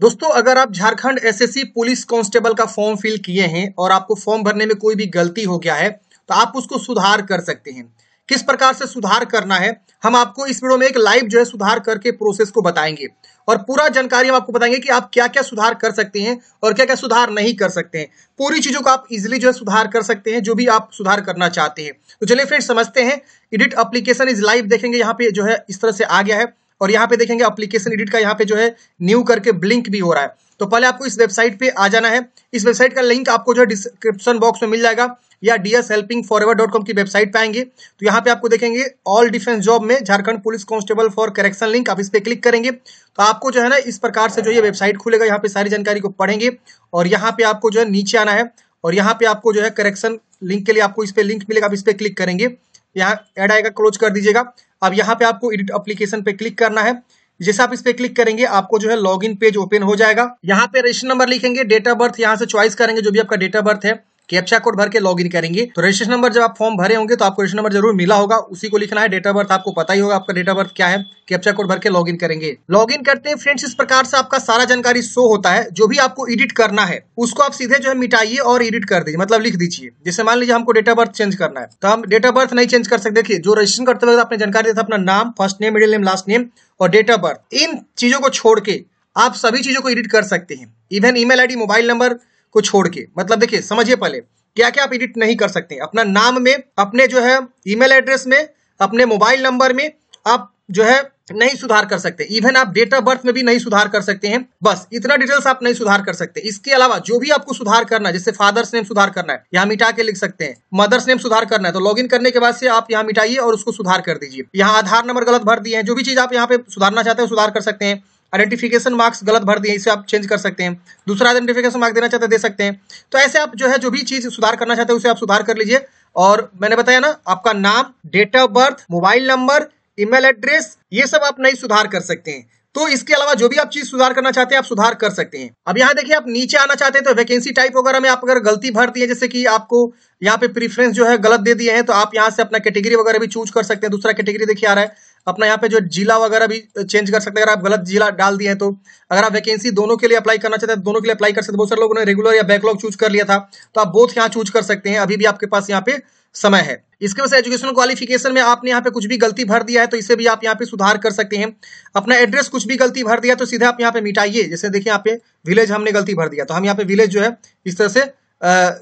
दोस्तों अगर आप झारखंड एसएससी पुलिस कांस्टेबल का फॉर्म फिल किए हैं और आपको फॉर्म भरने में कोई भी गलती हो गया है तो आप उसको सुधार कर सकते हैं किस प्रकार से सुधार करना है हम आपको इस वीडियो में एक लाइव जो है सुधार करके प्रोसेस को बताएंगे और पूरा जानकारी हम आपको बताएंगे कि आप क्या क्या सुधार कर सकते हैं और क्या क्या सुधार नहीं कर सकते हैं पूरी चीजों को आप इजिली जो है सुधार कर सकते हैं जो भी आप सुधार करना चाहते हैं तो चलिए फ्रेंड्स समझते हैं एडिट अप्लीकेशन इज लाइव देखेंगे यहाँ पे जो है इस तरह से आ गया है और यहाँ पे देखेंगे अप्लीकेशन एडिट का यहाँ पे जो है न्यू करके ब्लिंक भी हो रहा है तो पहले आपको इस वेबसाइट पे आ जाना है इस वेबसाइट का लिंक आपको जो है डिस्क्रिप्शन बॉक्स में मिल जाएगा या D S helping for ever dot com की वेबसाइट पे आएंगे तो यहाँ पे आपको देखेंगे ऑल डिफेंस जॉब में Jharkhand police constable for correction link आप इस पर क्लिक करेंगे तो आपको जो है ना इस प्रकार से जो ये वेबसाइट खुलेगा यहाँ पे सारी जानकारी को पढ़ेंगे और यहाँ पे आपको जो है नीचे आना है और यहाँ पे आपको जो है करेक्शन लिंक के लिए आपको इस पर लिंक मिलेगा आप इस पर क्लिक करेंगे यहाँ एड आएगा क्लोज कर दीजिएगा अब यहाँ पे आपको एडिट अप्लीकेशन पे क्लिक करना है जैसे आप इस पे क्लिक करेंगे आपको जो है लॉगिन पेज ओपन हो जाएगा यहाँ पे रजिस्टर नंबर लिखेंगे डेट ऑफ बर्थ यहाँ से चॉइस करेंगे जो भी आपका डेट ऑफ बर्थ है कैप्चा अच्छा कोड भर के लॉग इन करेंगे तो रजिस्ट्रेशन नंबर जब आप फॉर्म भरे होंगे तो आपको रजिस्ट्रेशन नंबर जरूर मिला होगा उसी को लिखना है डेट ऑफ बर्थ आपको पता ही होगा आपका डेट ऑफ बर्थ क्या है कैप्चा अच्छा कोड भर के लॉग करेंगे लॉग करते हैं फ्रेंड्स इस प्रकार से आपका सारा जानकारी शो होता है जो भी आपको एडिट करना है उसको आप सीधे जो है मिटाइए और एडिट कर दीजिए मतलब लिख दीजिए जैसे मान लीजिए हमको डेट ऑफ बर्थ चेंज करना है तो हम डेट ऑफ बर्थ नहीं चेंज कर सकते देखिए जो रजिस्ट्रेशन करते वक्त आपने जानकारी दिया था अपना नाम first name middle name last name और डेट ऑफ बर्थ इन चीजों को छोड़ के आप सभी चीजों को एडिट कर सकते हैं even email ID mobile number को छोड़ के मतलब देखिए समझिए पहले क्या क्या आप एडिट नहीं कर सकते अपना नाम में अपने जो है ईमेल एड्रेस में अपने मोबाइल नंबर में आप जो है नहीं सुधार कर सकते इवन आप डेट ऑफ बर्थ में भी नहीं सुधार कर सकते हैं बस इतना डिटेल्स आप नहीं सुधार कर सकते इसके अलावा जो भी आपको सुधार करना है जैसे फादर्स नेम सुधार करना है यहाँ मिटा के लिख सकते हैं मदर्स नेम सुधार करना है तो लॉग इन करने के बाद से आप यहाँ मिटाइए और उसको सुधार कर दीजिए यहाँ आधार नंबर गलत भर दिए हैं जो भी चीज आप यहाँ पे सुधारना चाहते हैं सुधार कर सकते हैं आइडेंटिफिकेशन मार्क्स गलत भर दिए इसे आप चेंज कर सकते हैं दूसरा आइडेंटिफिकेशन मार्क्स देना चाहते हैं दे सकते हैं तो ऐसे आप जो है जो भी चीज़ सुधार करना चाहते हैं उसे आप सुधार कर लीजिए और मैंने बताया ना आपका नाम date of birth mobile number email address ये सब आप नहीं सुधार कर सकते हैं तो इसके अलावा जो भी आप चीज सुधार करना चाहते हैं आप सुधार कर सकते हैं अब यहाँ देखिए आप नीचे आना चाहते हैं तो वैकेंसी टाइप वगैरह में आप अगर गलती भरती है जैसे कि आपको यहाँ पे प्रीफरेंस जो है गलत दे दिए हैं तो आप यहाँ से अपना कैटेगरी वगैरह भी चूज कर सकते हैं दूसरा कैटेगरी देखिए आ रहा है अपना यहाँ पे जो जिला वगैरह भी चेंज कर सकते हैं अगर आप गलत जिला डाल दिए हैं तो अगर आप वैकेंसी दोनों के लिए अप्लाई करना चाहते हैं दोनों के लिए अप्लाई कर सकते हैं बहुत सारे लोगों ने रेगुलर या बैकलॉग चूज कर लिया था तो आप बोथ यहाँ चूज कर सकते हैं अभी भी आपके पास यहाँ पे समय है इसके वजह से एजुकेशन क्वालिफिकेशन में आपने यहाँ पे कुछ भी गलती भर दिया है तो इसे भी आप यहाँ पे सुधार कर सकते हैं अपना एड्रेस कुछ भी गलती भर दिया तो सीधे आप यहाँ पे मिटाइए जैसे देखिए यहाँ पे विलेज हमने गलती भर दिया तो हम यहाँ पे विलेज जो है इस तरह से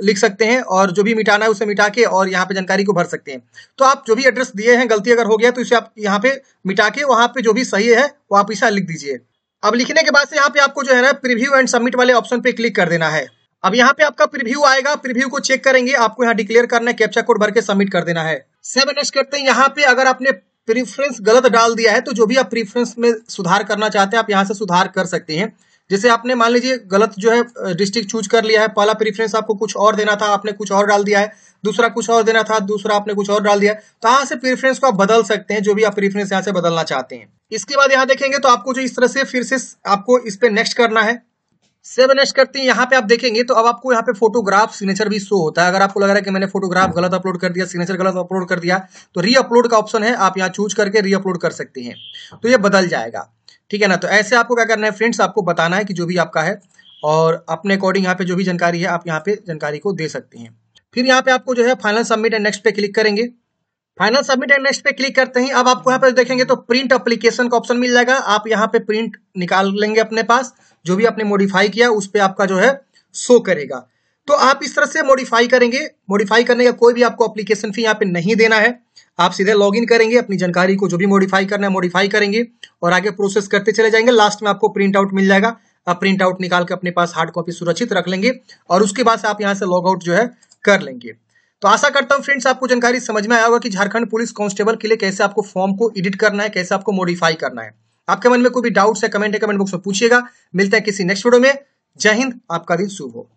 लिख सकते हैं और जो भी मिटाना है उसे मिटा के और यहाँ पे जानकारी को भर सकते हैं तो आप जो भी एड्रेस दिए हैं गलती अगर हो गया तो इसे आप यहाँ पे मिटा के वहाँ पे जो भी सही है वो आप इसे लिख दीजिए अब लिखने के बाद से यहाँ पे आपको जो है ना प्रिव्यू एंड सबमिट वाले ऑप्शन पे क्लिक कर देना है अब यहाँ पे आपका प्रिव्यू आएगा प्रिव्यू को चेक करेंगे आपको यहाँ डिक्लेयर करना है कैप्चा कोड भर के सबमिट कर देना है सब नेक्स्ट करते हैं यहाँ पे अगर आपने प्रिफरेंस गलत डाल दिया है तो जो भी आप प्रिफरेंस में सुधार करना चाहते हैं आप यहाँ से सुधार कर सकते हैं जैसे आपने मान लीजिए गलत जो है डिस्ट्रिक्ट चूज कर लिया है पहला प्रीफरेंस आपको कुछ और देना था आपने कुछ और डाल दिया है दूसरा कुछ और देना था दूसरा आपने कुछ और डाल दिया तो यहाँ से प्रिफरेंस को आप बदल सकते हैं जो भी आप प्रिफरेंस यहाँ से बदलना चाहते हैं इसके बाद यहाँ देखेंगे तो आपको जो इस तरह से फिर से आपको इस पर नेक्स्ट करना है सेव नेक्स्ट करते हैं यहाँ पे आप देखेंगे तो अब आपको यहाँ पे फोटोग्राफ सिग्नेचर भी शो होता है अगर आपको लग रहा है कि मैंने फोटोग्राफ गलत अपलोड कर दिया सिग्नेचर गलत अपलोड कर दिया तो री अपलोड का ऑप्शन है आप यहाँ चूज करके री अपलोड कर सकते हैं तो ये बदल जाएगा ठीक है ना तो ऐसे आपको क्या करना है फ्रेंड्स आपको बताना है कि जो भी आपका है और अपने अकॉर्डिंग यहाँ पे जो भी जानकारी है आप यहाँ पे जानकारी को दे सकते हैं फिर यहाँ पे आपको जो है फाइनल सबमिट एंड नेक्स्ट पे क्लिक करेंगे फाइनल सबमिट एंड नेक्स्ट पे क्लिक करते ही अब आपको यहाँ पे देखेंगे तो प्रिंट अप्लीकेशन का ऑप्शन मिल जाएगा आप यहाँ पे प्रिंट निकाल लेंगे अपने पास जो भी आपने मॉडिफाई किया उस पर आपका जो है शो करेगा तो आप इस तरह से मॉडिफाई करेंगे मॉडिफाई करने का कोई भी आपको अप्लीकेशन फी यहाँ पे नहीं देना है आप सीधे लॉगिन करेंगे अपनी जानकारी को जो भी मॉडिफाई करना है मॉडिफाई करेंगे और आगे प्रोसेस करते चले जाएंगे लास्ट में आपको प्रिंट आउट मिल जाएगा आप प्रिंट आउट निकाल के अपने पास हार्ड कॉपी सुरक्षित रख लेंगे और उसके बाद आप यहाँ से लॉग आउट जो है कर लेंगे तो आशा करता हूँ फ्रेंड्स आपको जानकारी समझ में आया होगा कि झारखंड पुलिस कांस्टेबल के लिए कैसे आपको फॉर्म को एडिट करना है कैसे आपको मॉडिफाई करना है आपके मन में कोई भी डाउट्स है कमेंट है कमेंट बॉक्स में पूछिएगा मिलता है किसी नेक्स्ट वीडियो में जय हिंद आपका दिन शुभ हो